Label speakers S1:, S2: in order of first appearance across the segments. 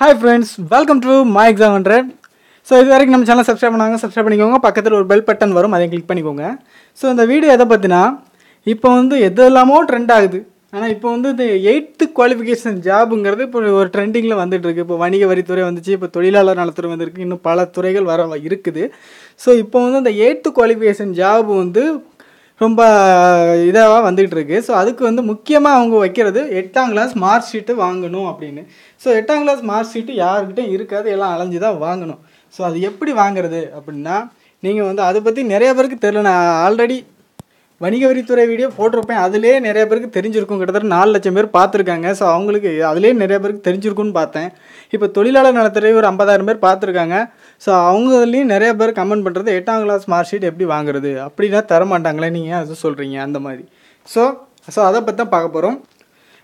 S1: hi friends welcome to my exam hundred so இது வரைக்கும் நம்ம சேனல் சப்ஸ்கிரைப் பண்ணாங்க சப்ஸ்கிரைப் பண்ணிக்கோங்க பக்கத்தில் ஒரு பெல் பட்டன் வரும் அதை கிளிக் பண்ணிக்கோங்க ஸோ இந்த வீடியோ எதை பற்றினா இப்போ வந்து எது எல்லாமோ ட்ரெண்ட் ஆகுது ஆனால் இப்போ வந்து இந்த எயித்து குவாலிஃபிகேஷன் ஜாபுங்கிறது இப்போ ஒரு ட்ரெண்டிங்கில் வந்துட்டு இருக்குது இப்போ வணிக வரித்துறை வந்துச்சு இப்போ தொழிலாளர் நலத்துறை வந்திருக்கு இன்னும் பல துறைகள் வர இருக்குது ஸோ இப்போ வந்து அந்த எயித்து குவாலிஃபிகேஷன் ஜாப் வந்து ரொம்ப இதாக வந்துகிட்டு இருக்குது ஸோ அதுக்கு வந்து முக்கியமாக அவங்க வைக்கிறது எட்டாம் கிளாஸ் மார்க் ஷீட்டு வாங்கணும் அப்படின்னு ஸோ எட்டாம் கிளாஸ் மார்க் ஷீட்டு யாருக்கிட்டையும் இருக்காது எல்லாம் அலைஞ்சு தான் வாங்கணும் ஸோ அது எப்படி வாங்குறது அப்படின்னா நீங்கள் வந்து அதை பற்றி நிறைய பேருக்கு தெரில நான் ஆல்ரெடி வணிக வரித்துறை வீடியோ போட்டிருப்பேன் அதிலே நிறைய பேருக்கு தெரிஞ்சிருக்கும் கிட்டத்தட்ட நாலு லட்சம் பேர் பார்த்துருக்காங்க ஸோ அவங்களுக்கு அதிலே நிறைய பேருக்கு தெரிஞ்சிருக்குன்னு பார்த்தேன் இப்போ தொழிலாளர் நலத்துறை ஒரு ஐம்பதாயிரம் பேர் பார்த்துருக்காங்க ஸோ அவங்கலேயும் நிறைய பேர் கமெண்ட் பண்ணுறது எட்டாம் கிளாஸ் மார்க் ஷீட் எப்படி வாங்குறது அப்படின்னா தரமாட்டாங்களே நீங்கள் அது சொல்கிறீங்க அந்த மாதிரி ஸோ ஸோ அதை பற்றி தான் பார்க்க போகிறோம்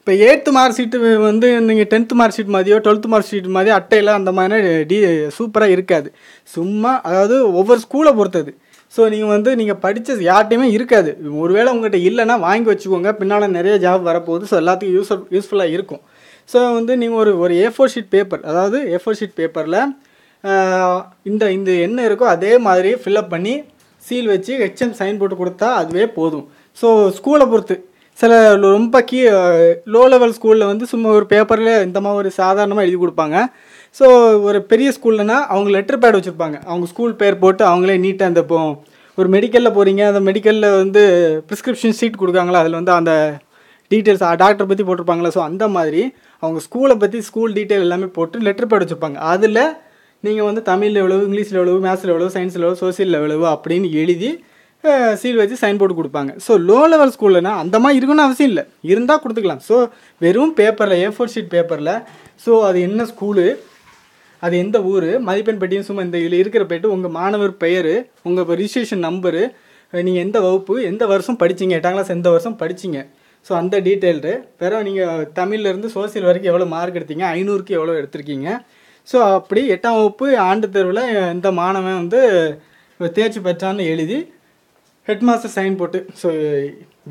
S1: இப்போ எயித்து மார்க் ஷீட்டு வந்து நீங்கள் டென்த்து மார்க் ஷீட் மாதிரியோ டுவெல்த் மார்க் ஷீட் மாதிரியோ அட்டையெல்லாம் அந்த மாதிரி டி சூப்பராக இருக்காது சும்மா அதாவது ஒவ்வொரு ஸ்கூலை பொறுத்தது ஸோ நீங்கள் வந்து நீங்கள் படித்த யார்ட்டையுமே இருக்காது ஒருவேளை உங்கள்கிட்ட இல்லைன்னா வாங்கி வச்சுக்கோங்க பின்னால் நிறைய ஜாப் வரப்போகுது ஸோ எல்லாத்துக்கும் யூஸ் யூஸ்ஃபுல்லாக இருக்கும் ஸோ வந்து நீங்கள் ஒரு ஒரு ஏ ஃபோர் ஷீட் பேப்பர் அதாவது ஏ ஃபோர் ஷீட் பேப்பரில் இந்த இந்த என்ன இருக்கோ அதே மாதிரி ஃபில்லப் பண்ணி சீல் வச்சு ஹெச்எம் சைன் போட்டு கொடுத்தா அதுவே போதும் ஸோ ஸ்கூலை பொறுத்து சில ரொம்ப கீ லோ லெவல் ஸ்கூலில் வந்து சும்மா ஒரு பேப்பரில் இந்த மாதிரி ஒரு சாதாரணமாக எழுதி கொடுப்பாங்க ஸோ ஒரு பெரிய ஸ்கூல்லனா அவங்க லெட்டர் பேட் வச்சுருப்பாங்க அவங்க ஸ்கூல் பேர் போட்டு அவங்களே நீட்டாக அந்த இப்போ ஒரு மெடிக்கலில் போகிறீங்க அந்த மெடிக்கலில் வந்து ப்ரிஸ்கிரிப்ஷன் சீட் கொடுக்காங்களா அதில் வந்து அந்த டீட்டெயில்ஸ் டாக்டரை பற்றி போட்டிருப்பாங்களா ஸோ அந்த மாதிரி அவங்க ஸ்கூலை பற்றி ஸ்கூல் டீட்டெயில் எல்லாமே போட்டு லெட்டர் பேட் வச்சுருப்பாங்க அதில் நீங்கள் வந்து தமிழில் எவ்வளவு இங்கிலீஷில் எவ்வளவு மேத்ஸில் எவ்வளவு சயின்ஸில் எவ்வளவு சோசியலில் எவ்வளவு அப்படின்னு எழுதி சீல் வச்சு சைன் போர்டு கொடுப்பாங்க ஸோ லோ லெவல் ஸ்கூல்லனா அந்த மாதிரி இருக்குன்னு அவசியம் இல்லை இருந்தால் கொடுத்துக்கலாம் ஸோ வெறும் பேப்பரில் ஏ ஃபோர் ஷீட் பேப்பரில் ஸோ அது என்ன ஸ்கூலு அது எந்த ஊர் மதிப்பெண் பெட்டியும் சும்மா இந்த இதில் இருக்கிற போய்ட்டு உங்கள் மாணவர் பெயர் உங்கள் ரிஜிஸ்ட்ரேஷன் நம்பரு நீங்கள் எந்த வகுப்பு எந்த வருஷம் படிச்சிங்க எட்டாம் கிளாஸ் எந்த வருஷம் படிச்சிங்க ஸோ அந்த டீட்டெயில்டு பிறகு நீங்கள் தமிழ்லேருந்து சோசியல் வரைக்கும் எவ்வளோ மார்க் எடுத்தீங்க ஐநூறுக்கு எவ்வளோ எடுத்திருக்கீங்க ஸோ அப்படி எட்டாம் வகுப்பு ஆண்டு தேர்வில் இந்த மாணவன் வந்து தேர்ச்சி பெற்றான்னு எழுதி ஹெட் மாஸ்டர் சைன் போட்டு ஸோ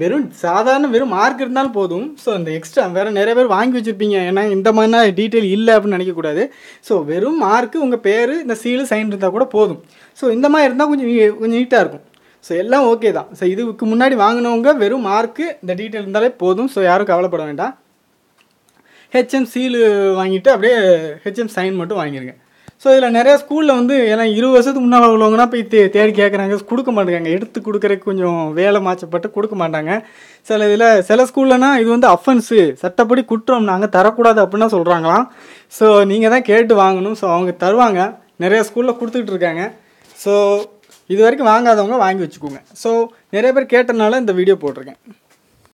S1: வெறும் சாதாரண வெறும் மார்க் இருந்தாலும் போதும் ஸோ அந்த எக்ஸ்ட்ரா வேறு நிறைய பேர் வாங்கி வச்சுருப்பீங்க ஏன்னா இந்த மாதிரினா டீட்டெயில் இல்லை அப்படின்னு நினைக்கக்கூடாது ஸோ வெறும் மார்க்கு உங்கள் பேர் இந்த சீலு சைன் இருந்தால் கூட போதும் ஸோ இந்த மாதிரி இருந்தால் கொஞ்சம் கொஞ்சம் நீட்டாக இருக்கும் ஸோ எல்லாம் ஓகே தான் ஸோ இதுக்கு முன்னாடி வாங்கினவங்க வெறும் மார்க்கு இந்த டீட்டெயில் இருந்தாலே போதும் ஸோ யாரும் கவலைப்பட வேண்டாம் ஹெச்எம் சீலு வாங்கிட்டு அப்படியே ஹெச்எம் சைன் மட்டும் வாங்கியிருக்கேன் ஸோ இதில் நிறையா ஸ்கூலில் வந்து ஏன்னா இருபது வருஷத்துக்கு முன்னால் உள்ளவங்கன்னா போய் தே தேடி கேட்குறாங்க கொடுக்க மாட்டேங்காங்க எடுத்து கொடுக்குறதுக்கு கொஞ்சம் வேலை மாச்சப்பட்டு கொடுக்க மாட்டாங்க சில இதில் சில ஸ்கூல்லனா இது வந்து அஃபென்ஸு சட்டப்படி குற்றம் நாங்கள் தரக்கூடாது அப்படின்னா சொல்கிறாங்களாம் ஸோ நீங்கள் தான் கேட்டு வாங்கணும் ஸோ அவங்க தருவாங்க நிறைய ஸ்கூலில் கொடுத்துக்கிட்டு இருக்காங்க ஸோ இது வரைக்கும் வாங்காதவங்க வாங்கி வச்சுக்கோங்க ஸோ நிறைய பேர் கேட்டனால இந்த வீடியோ போட்டிருக்கேன்